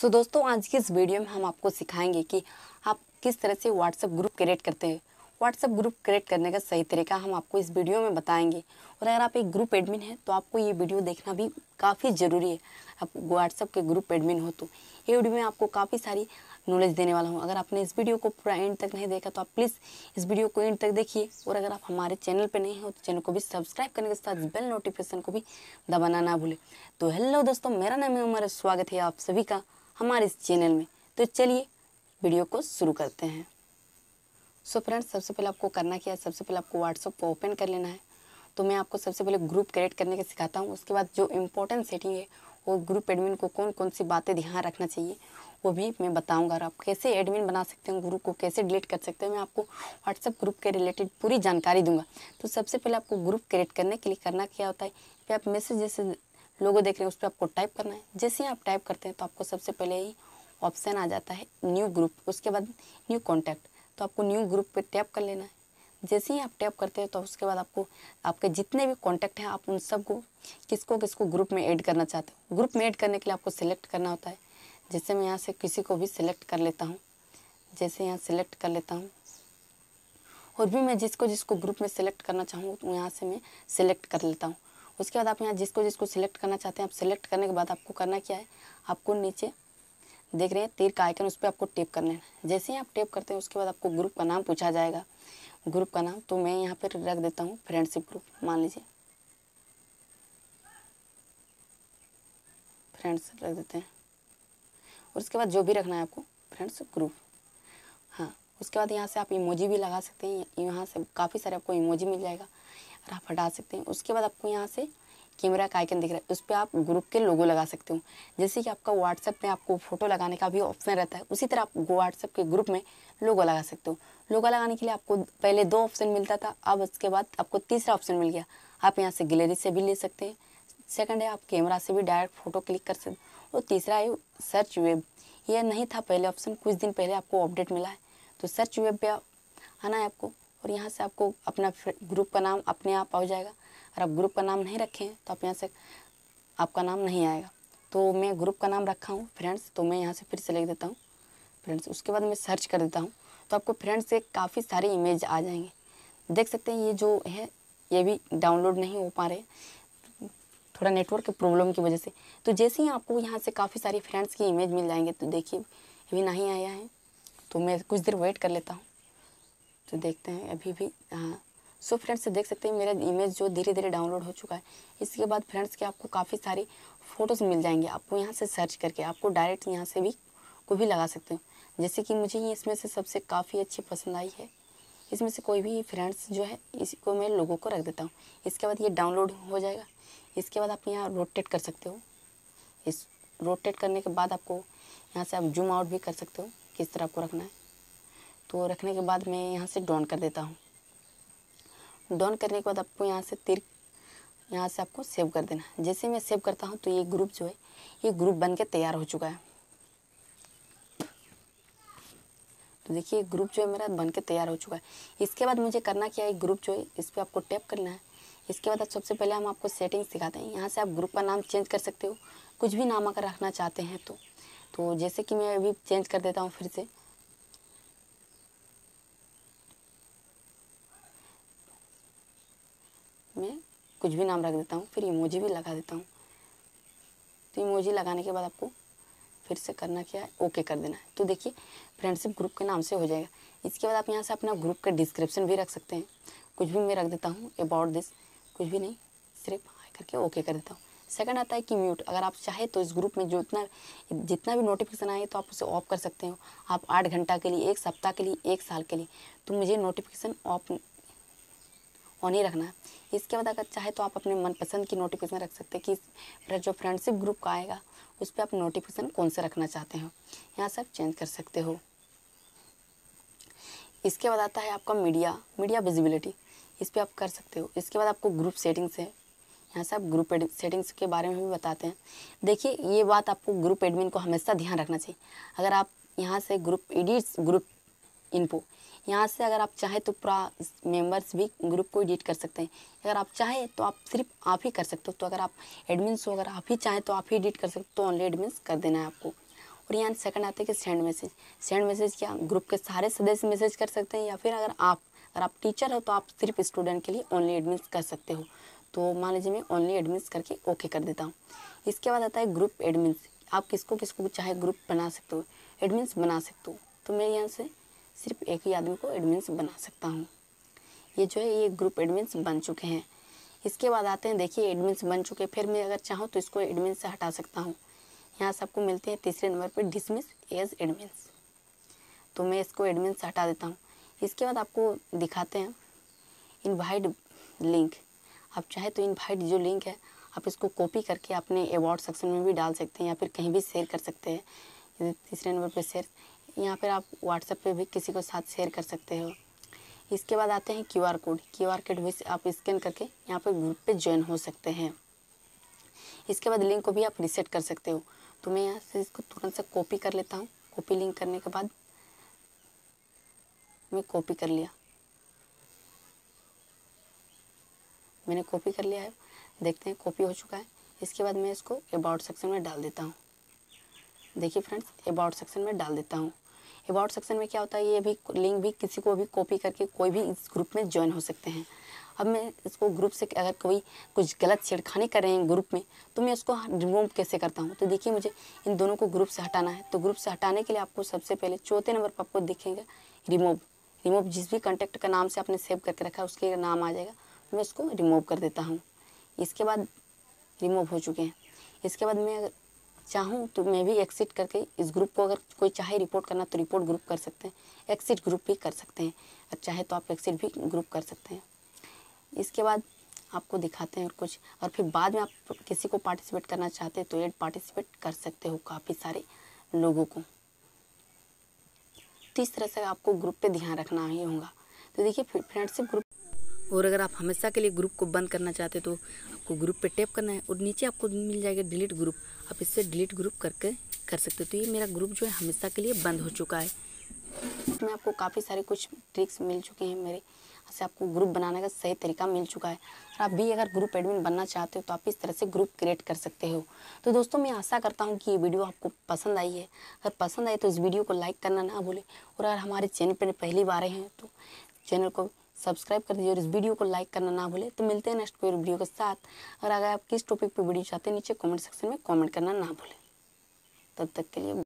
सो so, दोस्तों आज की इस वीडियो में हम आपको सिखाएंगे कि आप किस तरह से व्हाट्सएप ग्रुप क्रिएट करते हैं व्हाट्सएप ग्रुप क्रिएट करने का सही तरीका हम आपको इस वीडियो में बताएंगे और अगर आप एक ग्रुप एडमिन हैं तो आपको ये वीडियो देखना भी काफ़ी ज़रूरी है आप व्हाट्सएप के ग्रुप एडमिन हो तो ये वीडियो में आपको काफ़ी सारी नॉलेज देने वाला हूँ अगर आपने इस वीडियो को पूरा एंड तक नहीं देखा तो आप प्लीज़ इस वीडियो को एंड तक देखिए और अगर आप हमारे चैनल पर नहीं हो तो चैनल को भी सब्सक्राइब करने के साथ बेल नोटिफिकेशन को भी दबाना ना भूलें तो हेलो दोस्तों मेरा नाम है उमर स्वागत है आप सभी का हमारे इस चैनल में तो चलिए वीडियो को शुरू करते हैं सो फ्रेंड्स सबसे पहले आपको करना क्या है सबसे पहले आपको व्हाट्सअप को ओपन कर लेना है तो मैं आपको सबसे पहले ग्रुप क्रिएट करने का सिखाता हूँ उसके बाद जो इम्पोर्टेंट सेटिंग है वो ग्रुप एडमिन को कौन कौन सी बातें ध्यान रखना चाहिए वो भी मैं बताऊंगा और आप कैसे एडमिन बना सकते हैं ग्रुप को कैसे डिलीट कर सकते हैं मैं आपको व्हाट्सअप ग्रुप के रिलेटेड पूरी जानकारी दूंगा तो सबसे पहले आपको ग्रुप क्रिएट करने के लिए करना क्या होता है कि आप मैसेज जैसे लोगो देख रहे हैं उस पर आपको टाइप करना है जैसे ही आप टाइप करते हैं तो आपको सबसे पहले ही ऑप्शन आ जाता है न्यू ग्रुप उसके बाद न्यू कॉन्टैक्ट तो आपको न्यू ग्रुप पर टैप कर लेना है जैसे ही आप टैप करते हैं तो उसके बाद आपको आपके जितने भी कॉन्टैक्ट हैं आप उन सबको किसको किसको ग्रुप में ऐड करना चाहते हो ग्रुप में ऐड करने के लिए आपको सिलेक्ट करना होता है जैसे मैं यहाँ से किसी को भी सिलेक्ट कर लेता हूँ जैसे यहाँ सेलेक्ट कर लेता हूँ और भी मैं जिसको जिसको ग्रुप में सेलेक्ट करना चाहूँ तो यहाँ से मैं सिलेक्ट कर लेता हूँ उसके बाद आप यहाँ जिसको जिसको सिलेक्ट करना चाहते हैं आप सिलेक्ट करने के बाद आपको करना क्या है आपको नीचे देख रहे हैं तीर का आइकन उस पर आपको टेप करना है जैसे ही आप टेप करते हैं उसके बाद आपको ग्रुप का नाम पूछा जाएगा ग्रुप का नाम तो मैं यहाँ पर रख देता हूँ फ्रेंडशिप ग्रुप मान लीजिए फ्रेंड्स रख देते हैं और उसके बाद जो भी रखना है आपको फ्रेंड्स ग्रुप हाँ उसके बाद यहाँ से आप इमोजी भी लगा सकते हैं यहाँ से काफ़ी सारे आपको इमोजी मिल जाएगा और आप हटा सकते हैं उसके बाद आपको यहाँ से कैमरा का आइकन दिख रहा है उस पर आप ग्रुप के लोगो लगा सकते हो जैसे कि आपका व्हाट्सएप में आपको फोटो लगाने का भी ऑप्शन रहता है उसी तरह आप व्हाट्सएप के ग्रुप में लोगो लगा सकते हो लोगो लगाने के लिए आपको पहले दो ऑप्शन मिलता था अब उसके बाद आपको तीसरा ऑप्शन मिल गया आप यहाँ से गैलरी से भी ले सकते हैं सेकेंड है आप कैमरा से भी डायरेक्ट फोटो क्लिक कर सकते और तीसरा है सर्च वेब यह नहीं था पहले ऑप्शन कुछ दिन पहले आपको अपडेट मिला है तो सर्च वेब पे आना है आपको और यहाँ से आपको अपना ग्रुप का नाम अपने आप आ जाएगा और आप ग्रुप का नाम नहीं रखें तो आप यहाँ से आपका नाम नहीं आएगा तो मैं ग्रुप का नाम रखा हूँ फ्रेंड्स तो मैं यहाँ से फिर से लिख देता हूँ फ्रेंड्स उसके बाद मैं सर्च कर देता हूँ तो आपको फ्रेंड्स से काफ़ी सारे इमेज आ जाएंगे देख सकते हैं ये जो है ये भी डाउनलोड नहीं हो पा रहे थोड़ा नेटवर्क के प्रॉब्लम की वजह से तो जैसे ही आपको यहाँ से काफ़ी सारी फ्रेंड्स की इमेज मिल जाएंगे तो देखिए अभी नहीं आया है तो मैं कुछ देर वेट कर लेता हूँ तो देखते हैं अभी भी हाँ सो तो फ्रेंड्स देख सकते हैं मेरा इमेज जो धीरे धीरे डाउनलोड हो चुका है इसके बाद फ्रेंड्स के आपको काफ़ी सारी फ़ोटोज़ मिल जाएंगे आपको यहाँ से सर्च करके आपको डायरेक्ट यहाँ से भी को भी लगा सकते हो जैसे कि मुझे ये इसमें से सबसे काफ़ी अच्छी पसंद आई है इसमें से कोई भी फ्रेंड्स जो है इसको मैं लोगों को रख देता हूँ इसके बाद ये डाउनलोड हो जाएगा इसके बाद आप यहाँ रोटेट कर सकते हो इस रोटेट करने के बाद आपको यहाँ से आप जूम आउट भी कर सकते हो किस तरह आपको रखना है इसको रखने के बाद मैं यहाँ से डॉन कर देता हूँ डॉन करने के बाद आपको यहाँ से तिर यहाँ से आपको सेव कर देना जैसे मैं सेव करता हूँ तो ये ग्रुप जो है ये ग्रुप बन के तैयार हो चुका है तो देखिए ग्रुप जो है मेरा बन के तैयार हो चुका है इसके बाद मुझे करना क्या है ग्रुप जो है इस पर आपको टैप करना है इसके बाद सबसे पहले हम आपको सेटिंग सिखाते हैं यहाँ से आप ग्रुप का नाम चेंज कर सकते हो कुछ भी नाम अगर रखना चाहते हैं तो तो जैसे कि मैं अभी चेंज कर देता हूँ फिर से कुछ भी नाम रख देता हूँ फिर इमोजी भी लगा देता हूँ तो इमोजी लगाने के बाद आपको फिर से करना क्या है ओके कर देना है तो देखिए फ्रेंडशिप ग्रुप के नाम से हो जाएगा इसके बाद आप यहाँ से अपना ग्रुप का डिस्क्रिप्शन भी रख सकते हैं कुछ भी मैं रख देता हूँ अबाउट दिस कुछ भी नहीं सिर्फ हाई करके ओके कर देता हूँ सेकंड आता है कि म्यूट अगर आप चाहे तो इस ग्रुप में जो इतना जितना भी नोटिफिकेशन आए तो आप उसे ऑफ कर सकते हो आप आठ घंटा के लिए एक सप्ताह के लिए एक साल के लिए तो मुझे नोटिफिकेशन ऑफ ऑन ही रखना इसके बाद अगर चाहे तो आप अपने मनपसंद की नोटिफिकेशन रख सकते हैं कि मेरा जो फ्रेंडशिप ग्रुप का आएगा उस पर आप नोटिफिकेशन कौन से रखना चाहते हो यहाँ से आप चेंज कर सकते हो इसके बाद आता है आपका मीडिया मीडिया विजिबिलिटी इस पर आप कर सकते हो इसके बाद आपको ग्रुप सेटिंग्स है यहाँ से आप ग्रुप सेटिंग्स के बारे में भी बताते हैं देखिए ये बात आपको ग्रुप एडमिन को हमेशा ध्यान रखना चाहिए अगर आप यहाँ से ग्रुप एडिट्स ग्रुप इनपो यहाँ से अगर आप चाहें तो पूरा मेंबर्स भी ग्रुप को एडिट कर सकते हैं अगर आप चाहें तो आप सिर्फ आप ही कर सकते हो तो अगर आप एडमिन्स हो अगर आप ही चाहें तो आप ही एडिट कर सकते हो तो ओनली एडमिन्स कर देना है आपको और यहाँ सेकंड आते हैं कि सेंड मैसेज सेंड मैसेज क्या ग्रुप के सारे सदस्य मैसेज कर सकते हैं या फिर अगर आप अगर आप टीचर हो तो आप सिर्फ स्टूडेंट के लिए ओनली एडमिन्स कर सकते हो तो मान लीजिए मैं ओनली एडमिन्स करके ओके कर देता हूँ इसके बाद आता है ग्रुप एडमिन्स आप किसको किसको चाहे ग्रुप बना सकते हो एडमिन्स बना सकते हो तो मैं यहाँ से सिर्फ एक ही आदमी को एडमिन्स बना सकता हूँ ये जो है ये ग्रुप एडमिन्स बन चुके हैं इसके बाद आते हैं देखिए एडमिन्स बन चुके फिर मैं अगर चाहूँ तो इसको एडमिन से हटा सकता हूँ यहाँ से आपको मिलते हैं तीसरे नंबर पर डिसमिस एज एडमिन्स तो मैं इसको एडमिन से हटा देता हूँ इसके बाद आपको दिखाते हैं इनवाइट लिंक आप चाहे तो इनवाइट जो लिंक है आप इसको कॉपी करके अपने अवार्ड सेक्शन में भी डाल सकते हैं या फिर कहीं भी शेयर कर सकते हैं तीसरे नंबर पर शेयर या फिर आप व्हाट्सएप पे भी किसी को साथ शेयर कर सकते हो इसके बाद आते हैं Q R code Q R code भी आप स्कैन करके यहाँ पर ग्रुप पे ज्वाइन हो सकते हैं इसके बाद लिंक को भी आप रिसेट कर सकते हो तो मैं यहाँ से इसको तुरंत से कॉपी कर लेता हूँ कॉपी लिंक करने के बाद मैं कॉपी कर लिया मैंने कॉपी कर लिया है देखते हैं कॉपी हो चुका है इसके बाद मैं इसको अबाउट सेक्शन में डाल देता हूँ देखिए फ्रेंड्स अबाउट सेक्शन में डाल देता हूँ अबाउट सेक्शन में क्या होता है ये भी लिंक भी किसी को भी कॉपी करके कोई भी इस ग्रुप में ज्वाइन हो सकते हैं अब मैं इसको ग्रुप से अगर कोई कुछ गलत छेड़खानी कर रहे हैं ग्रुप में तो मैं उसको रिमूव कैसे करता हूँ तो देखिए मुझे इन दोनों को ग्रुप से हटाना है तो ग्रुप से हटाने के लिए आपको सबसे पहले चौथे नंबर पर आपको दिखेगा रिमूव रिमूव जिस भी कॉन्टेक्ट का नाम से आपने सेव करके रखा है उसके नाम आ जाएगा मैं उसको रिमूव कर देता हूँ इसके बाद रिमूव हो चुके हैं इसके बाद मैं चाहूँ तो मैं भी एक्सिट करके इस ग्रुप को अगर कोई चाहे रिपोर्ट करना तो रिपोर्ट ग्रुप कर सकते हैं एक्सिट ग्रुप भी कर सकते हैं और चाहे तो आप एक्सिट भी ग्रुप कर सकते हैं इसके बाद आपको दिखाते हैं और कुछ और फिर बाद में आप किसी को पार्टिसिपेट करना चाहते हैं तो एड पार्टिसिपेट कर सकते हो काफ़ी सारे लोगों को तो इस तरह से आपको ग्रुप पे ध्यान रखना ही होगा तो देखिए फ्रेंडशिप ग्रुप और अगर आप हमेशा के लिए ग्रुप को बंद करना चाहते तो आपको ग्रुप पे टैप करना है और नीचे आपको मिल जाएगा डिलीट ग्रुप आप इससे डिलीट ग्रुप करके कर सकते हो तो ये मेरा ग्रुप जो है हमेशा के लिए बंद हो चुका है इसमें आपको काफ़ी सारे कुछ ट्रिक्स मिल चुके हैं मेरे ऐसे आपको ग्रुप बनाने का सही तरीका मिल चुका है और आप भी अगर ग्रुप एडमिन बनना चाहते हो तो आप इस तरह से ग्रुप क्रिएट कर सकते हो तो दोस्तों मैं आशा करता हूँ कि ये वीडियो आपको पसंद आई है अगर पसंद आई तो इस वीडियो को लाइक करना ना भूलें और अगर हमारे चैनल पर पहली बार आए हैं तो चैनल को सब्सक्राइब कर दीजिए और इस वीडियो को लाइक करना ना भूले तो मिलते हैं नेक्स्ट वीडियो के साथ और अगर आप किस टॉपिक पर वीडियो चाहते हैं नीचे कॉमेंट सेक्शन में कॉमेंट करना ना भूलें तब तक के लिए